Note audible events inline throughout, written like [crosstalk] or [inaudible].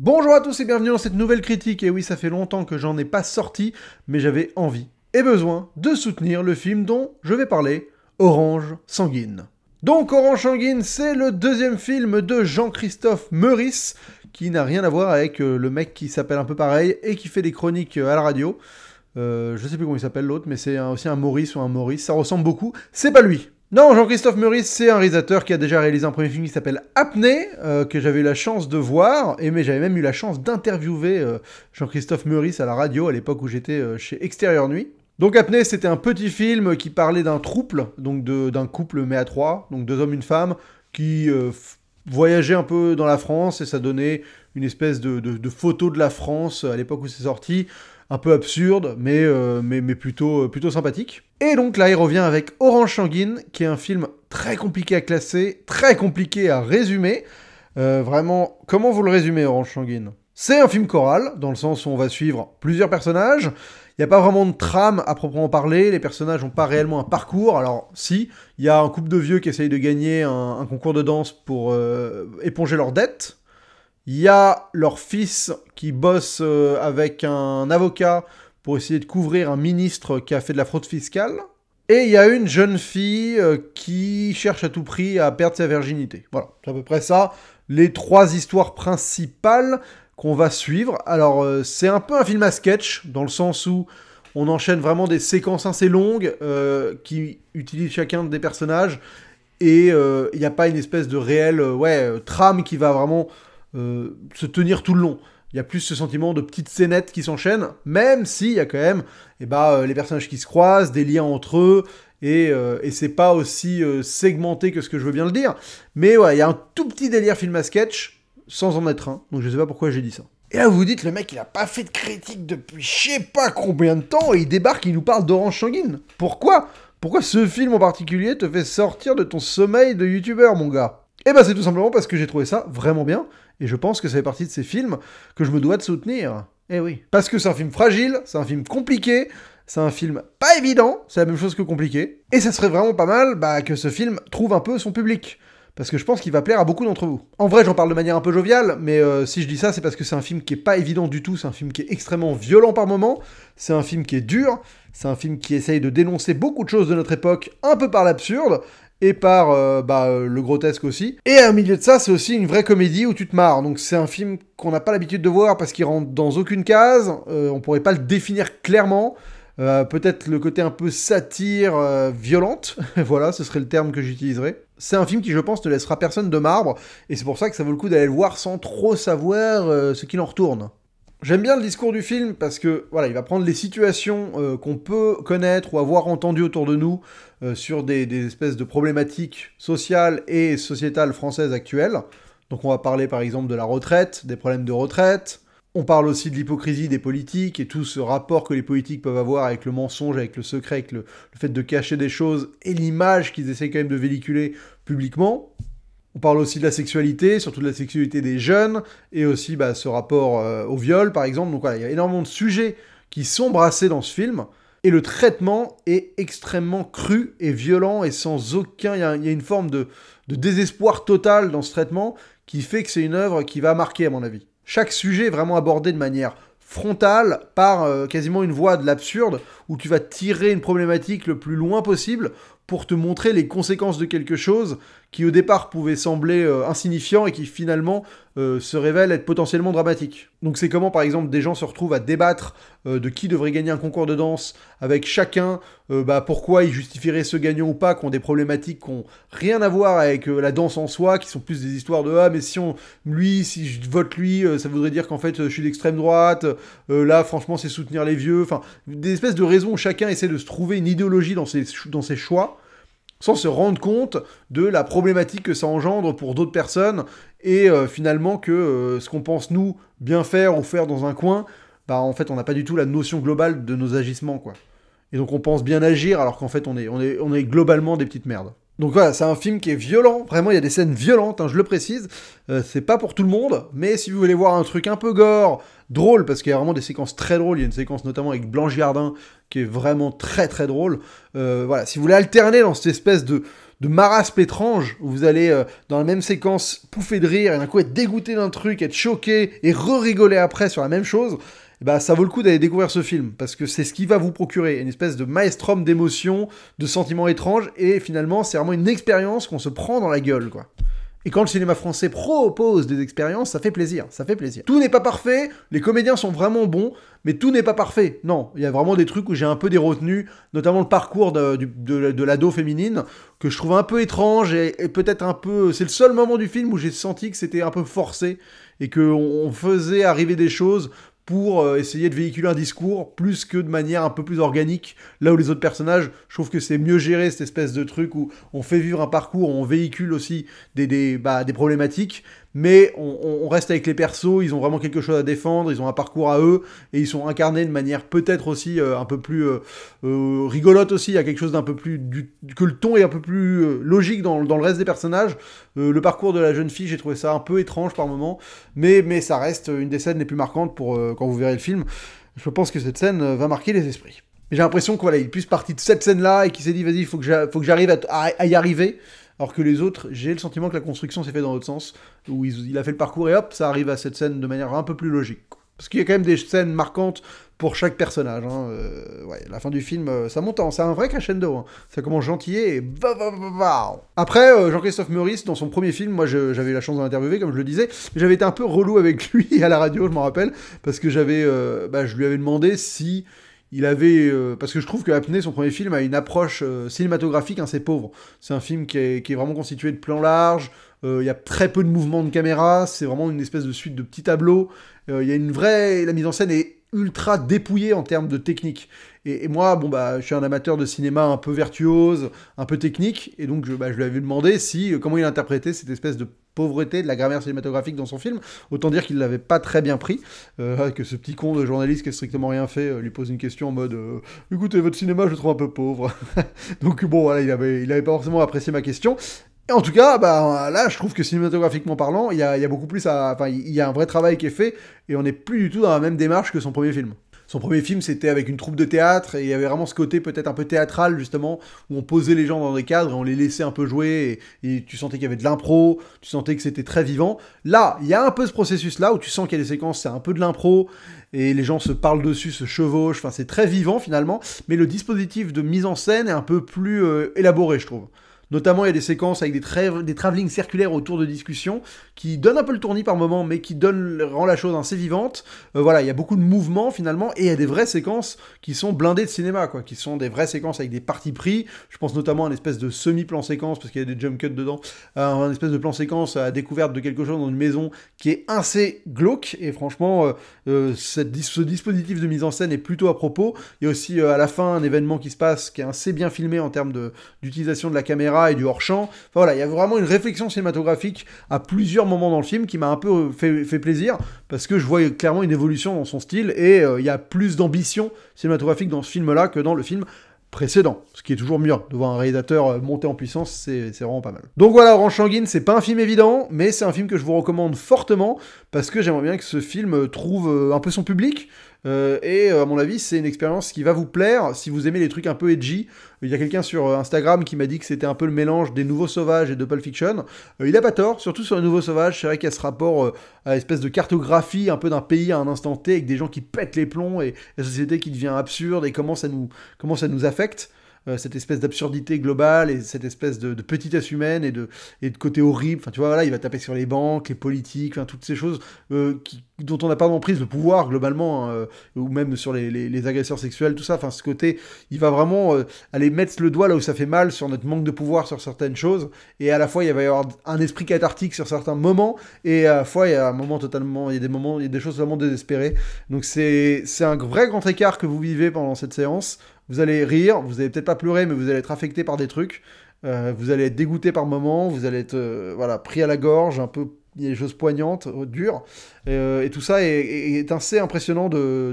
Bonjour à tous et bienvenue dans cette nouvelle critique. Et oui, ça fait longtemps que j'en ai pas sorti, mais j'avais envie et besoin de soutenir le film dont je vais parler, Orange Sanguine. Donc Orange Sanguine, c'est le deuxième film de Jean-Christophe Meurice, qui n'a rien à voir avec euh, le mec qui s'appelle un peu pareil et qui fait des chroniques euh, à la radio. Euh, je sais plus comment il s'appelle l'autre, mais c'est aussi un Maurice ou un Maurice, ça ressemble beaucoup. C'est pas lui. Non, Jean-Christophe Meurice, c'est un réalisateur qui a déjà réalisé un premier film qui s'appelle Apnée, euh, que j'avais eu la chance de voir, et mais j'avais même eu la chance d'interviewer euh, Jean-Christophe Meurice à la radio à l'époque où j'étais euh, chez Extérieur Nuit. Donc Apnée, c'était un petit film qui parlait d'un trouble, donc d'un couple mais à trois, donc deux hommes, une femme, qui voyageaient un peu dans la France et ça donnait une espèce de, de photo de la France à l'époque où c'est sorti, un peu absurde, mais, mais, mais plutôt, plutôt sympathique. Et donc là, il revient avec Orange Sanguine, qui est un film très compliqué à classer, très compliqué à résumer. Euh, vraiment, comment vous le résumez, Orange Sanguine C'est un film choral, dans le sens où on va suivre plusieurs personnages. Il n'y a pas vraiment de trame à proprement parler, les personnages n'ont pas réellement un parcours. Alors, si, il y a un couple de vieux qui essaye de gagner un, concours de danse pour euh, éponger leurs dettes. Il y a leur fils qui bosse euh, avec un avocat pour essayer de couvrir un ministre qui a fait de la fraude fiscale. Et il y a une jeune fille euh, qui cherche à tout prix à perdre sa virginité. Voilà, c'est à peu près ça. Les trois histoires principales qu'on va suivre. Alors, euh, c'est un peu un film à sketch, dans le sens où on enchaîne vraiment des séquences assez longues euh, qui utilisent chacun des personnages. Et il n'y a pas une espèce de réelle trame qui va vraiment se tenir tout le long il y a plus ce sentiment de petites scénettes qui s'enchaînent, même s'il y a quand même eh ben, euh, les personnages qui se croisent, des liens entre eux, et, euh, et c'est pas aussi euh, segmenté que ce que je veux bien le dire. Mais ouais, il y a un tout petit délire film à sketch, sans en être un, donc je sais pas pourquoi j'ai dit ça. Et là, vous vous dites, le mec, il a pas fait de critique depuis je sais pas combien de temps, et il débarque, il nous parle d'Orange Sanguine. Pourquoi Pourquoi ce film en particulier te fait sortir de ton sommeil de youtubeur, mon gars Eh ben, c'est tout simplement parce que j'ai trouvé ça vraiment bien. Et je pense que ça fait partie de ces films que je me dois de soutenir. Eh oui. Parce que c'est un film fragile, c'est un film compliqué, c'est un film pas évident, c'est la même chose que compliqué. Et ça serait vraiment pas mal bah, que ce film trouve un peu son public. Parce que je pense qu'il va plaire à beaucoup d'entre vous. En vrai, j'en parle de manière un peu joviale, mais euh, si je dis ça, c'est parce que c'est un film qui est pas évident du tout, c'est un film qui est extrêmement violent par moments, c'est un film qui est dur, c'est un film qui essaye de dénoncer beaucoup de choses de notre époque un peu par l'absurde, et par euh, bah, euh, le grotesque aussi. Et au milieu de ça, c'est aussi une vraie comédie où tu te marres. Donc c'est un film qu'on n'a pas l'habitude de voir parce qu'il rentre dans aucune case. Euh, on pourrait pas le définir clairement. Peut-être le côté un peu satire violente. [laughs] voilà, ce serait le terme que j'utiliserais. C'est un film qui, je pense, ne laissera personne de marbre. Et c'est pour ça que ça vaut le coup d'aller le voir sans trop savoir ce qu'il en retourne. J'aime bien le discours du film parce que voilà, il va prendre les situations euh, qu'on peut connaître ou avoir entendues autour de nous euh, sur des, espèces de problématiques sociales et sociétales françaises actuelles. Donc on va parler par exemple de la retraite, des problèmes de retraite. On parle aussi de l'hypocrisie des politiques et tout ce rapport que les politiques peuvent avoir avec le mensonge, avec le secret, avec le, le fait de cacher des choses et l'image qu'ils essaient quand même de véhiculer publiquement. On parle aussi de la sexualité, surtout de la sexualité des jeunes, et aussi bah, ce rapport euh, au viol, par exemple. Donc voilà, il y a énormément de sujets qui sont brassés dans ce film, et le traitement est extrêmement cru et violent, et sans aucun... Il y, a, une forme de, désespoir total dans ce traitement, qui fait que c'est une œuvre qui va marquer, à mon avis. Chaque sujet est vraiment abordé de manière frontale par euh, quasiment une voix de l'absurde où tu vas tirer une problématique le plus loin possible pour te montrer les conséquences de quelque chose qui au départ pouvait sembler euh, insignifiant et qui finalement euh, se révèle être potentiellement dramatique. Donc c'est comment par exemple des gens se retrouvent à débattre euh, de qui devrait gagner un concours de danse avec chacun, bah, pourquoi ils justifieraient ce gagnant ou pas, qui ont des problématiques qui n'ont rien à voir avec la danse en soi, qui sont plus des histoires de ah mais si on lui, si je vote lui, ça voudrait dire qu'en fait je suis d'extrême droite, là franchement c'est soutenir les vieux, enfin des espèces de chacun essaie de se trouver une idéologie dans ses, dans ses choix, sans se rendre compte de la problématique que ça engendre pour d'autres personnes, et euh, finalement que euh, ce qu'on pense nous bien faire ou faire dans un coin, bah en fait on n'a pas du tout la notion globale de nos agissements quoi. Et donc on pense bien agir alors qu'en fait on est, on, est, globalement des petites merdes. Donc voilà, c'est un film qui est violent, vraiment il y a des scènes violentes, hein, je le précise, euh, c'est pas pour tout le monde, mais si vous voulez voir un truc un peu gore, drôle parce qu'il y a vraiment des séquences très drôles. Il y a une séquence notamment avec Blanche Gardin qui est vraiment très très drôle. Euh, voilà, si vous voulez alterner dans cette espèce de, de marasme étrange où vous allez euh, dans la même séquence pouffer de rire et d'un coup être dégoûté d'un truc, être choqué et re-rigoler après sur la même chose, bah, ça vaut le coup d'aller découvrir ce film, parce que c'est ce qui va vous procurer une espèce de maestrum d'émotions, de sentiments étranges, et finalement, c'est vraiment une expérience qu'on se prend dans la gueule, quoi. Et quand le cinéma français propose des expériences, ça fait plaisir, ça fait plaisir. Tout n'est pas parfait, les comédiens sont vraiment bons, mais tout n'est pas parfait. Non, il y a vraiment des trucs où j'ai un peu des retenues, notamment le parcours de, l'ado féminine, que je trouve un peu étrange et, peut-être un peu... C'est le seul moment du film où j'ai senti que c'était un peu forcé et qu'on on faisait arriver des choses pour euh, essayer de véhiculer un discours plus que de manière un peu plus organique. Là où les autres personnages, je trouve que c'est mieux géré cette espèce de truc où on fait vivre un parcours, on véhicule aussi des, des, bah, des problématiques mais on, reste avec les persos, ils ont vraiment quelque chose à défendre, ils ont un parcours à eux, et ils sont incarnés de manière peut-être aussi euh, un peu plus euh, euh, rigolote aussi, il y a quelque chose d'un peu plus... que le ton est un peu plus logique dans, le reste des personnages. le parcours de la jeune fille, j'ai trouvé ça un peu étrange par moment, mais, mais ça reste une des scènes les plus marquantes pour quand vous verrez le film. Je pense que cette scène va marquer les esprits. J'ai l'impression qu'il voilà, partir de cette scène-là et qu'il s'est dit, vas-y, il faut que j'arrive à y arriver alors que les autres, j'ai le sentiment que la construction s'est faite dans l'autre sens, où il, a fait le parcours et hop, ça arrive à cette scène de manière un peu plus logique. Parce qu'il y a quand même des scènes marquantes pour chaque personnage. Hein. Euh, ouais, la fin du film, euh, ça monte, en, c'est un vrai crescendo. Hein. Ça commence gentil et Après, euh, Jean-Christophe Meurice, dans son premier film, moi j'avais la chance d'en interviewer, comme je le disais, j'avais été un peu relou avec [laughs] lui à la radio, je m'en rappelle, parce que j'avais, bah, je lui avais demandé si il avait euh, parce que je trouve que Apnée, son premier film, a une approche euh, cinématographique assez hein, pauvre. C'est un film qui est, vraiment constitué de plans larges. Euh, il y a très peu de mouvements de caméra. C'est vraiment une espèce de suite de petits tableaux. Il y a une vraie, la mise en scène est ultra dépouillée en termes de technique. Et, moi, bon bah, je suis un amateur de cinéma un peu vertuose, un peu technique, et donc je, bah, lui avais demandé si comment il interprétait cette espèce de pauvreté de la grammaire cinématographique dans son film. Autant dire qu'il l'avait pas très bien pris, euh, que ce petit con de journaliste qui a strictement rien fait euh, lui pose une question en mode euh, "Écoutez, votre cinéma, je le trouve un peu pauvre." [laughs] Donc bon, voilà, il avait, il avait pas forcément apprécié ma question. Et en tout cas, bah, là, je trouve que cinématographiquement parlant, il y a, y a, beaucoup plus à. Enfin, il y a un vrai travail qui est fait, et on n'est plus du tout dans la même démarche que son premier film. Son premier film, c'était avec une troupe de théâtre, et il y avait vraiment ce côté peut-être un peu théâtral, justement, où on posait les gens dans des cadres et on les laissait un peu jouer, et, tu sentais qu'il y avait de l'impro, tu sentais que c'était très vivant. Là, il y a un peu ce processus-là, où tu sens qu'il y a des séquences, c'est un peu de l'impro, et les gens se parlent dessus, se chevauchent, enfin c'est très vivant finalement, mais le dispositif de mise en scène est un peu plus euh, élaboré, je trouve. Notamment, il y a des séquences avec des, tra travelling circulaires autour de discussions qui donnent un peu le tournis par moment, mais qui donnent, rend la chose assez vivante. Euh, voilà, il y a beaucoup de mouvements finalement, et il y a des vraies séquences qui sont blindées de cinéma, quoi, qui sont des vraies séquences avec des parties pris. Je pense notamment à une espèce de semi-plan séquence, parce qu'il y a des jump cuts dedans, à un espèce de plan séquence à découverte de quelque chose dans une maison qui est assez glauque, et franchement, euh, euh, ce dispositif de mise en scène est plutôt à propos. Il y a aussi à la fin un événement qui se passe qui est assez bien filmé en termes d'utilisation de la caméra et du hors-champ. Enfin voilà, il y a vraiment une réflexion cinématographique à plusieurs moments dans le film qui m'a un peu euh, fait, plaisir parce que je vois clairement une évolution dans son style et euh, il y a plus d'ambition cinématographique dans ce film-là que dans le film précédent, ce qui est toujours mieux. De voir un réalisateur euh, monter en puissance, c'est vraiment pas mal. Donc voilà, Orange c'est pas un film évident, mais c'est un film que je vous recommande fortement, parce que j'aimerais bien que ce film trouve un peu son public, euh, et euh, à mon avis, c'est une expérience qui va vous plaire si vous aimez les trucs un peu edgy. Il y a quelqu'un sur euh, Instagram qui m'a dit que c'était un peu le mélange des Nouveaux Sauvages et de Pulp Fiction. il a pas tort, surtout sur les Nouveaux Sauvages. C'est vrai qu'il y a ce rapport à espèce de cartographie un peu d'un pays à un instant T avec des gens qui pètent les plombs et la société qui devient absurde et comment comment ça nous affecte. Euh, cette espèce d'absurdité globale et cette espèce de, petitesse humaine et de, et de côté horrible. Enfin, tu vois, là, il va taper sur les banques, les politiques, enfin, toutes ces choses euh, dont on n'a pas d'emprise, le pouvoir globalement, hein, euh, ou même sur les, agresseurs sexuels, tout ça. Enfin, ce côté, il va vraiment aller mettre le doigt là où ça fait mal sur notre manque de pouvoir sur certaines choses. Et à la fois, il va y avoir un esprit cathartique sur certains moments, et à la fois, il y a un moment totalement, il y a des moments, il y a des choses vraiment désespérées. Donc, c'est un vrai grand écart que vous vivez pendant cette séance. Vous allez rire, vous allez peut-être pas pleurer, mais vous allez être affecté par des trucs. Euh, vous allez être dégoûté par moments, vous allez être euh, voilà, pris à la gorge, un peu il y a des choses poignantes, euh, dures, et, tout ça est, assez impressionnant de,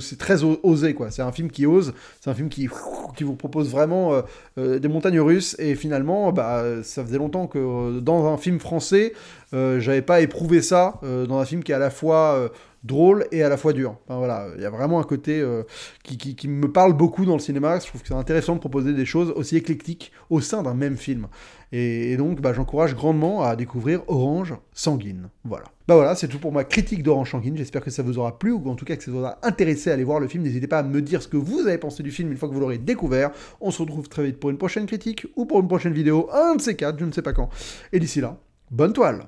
c'est très osé quoi. C'est un film qui ose, c'est un film qui qui vous propose vraiment des montagnes russes et finalement bah ça faisait longtemps que dans un film français j'avais pas éprouvé ça dans un film qui est à la fois drôle et à la fois dur. voilà, il y a vraiment un côté euh, qui, qui, me parle beaucoup dans le cinéma. Je trouve que c'est intéressant de proposer des choses aussi éclectiques au sein d'un même film. Et, donc, bah, j'encourage grandement à découvrir Orange Sanguine. Voilà. Bah voilà, c'est tout pour ma critique d'Orange Sanguine. J'espère que ça vous aura plu ou en tout cas que ça vous aura intéressé à aller voir le film. N'hésitez pas à me dire ce que vous avez pensé du film une fois que vous l'aurez découvert. On se retrouve très vite pour une prochaine critique ou pour une prochaine vidéo, un de ces quatre, je ne sais pas quand. Et d'ici là, bonne toile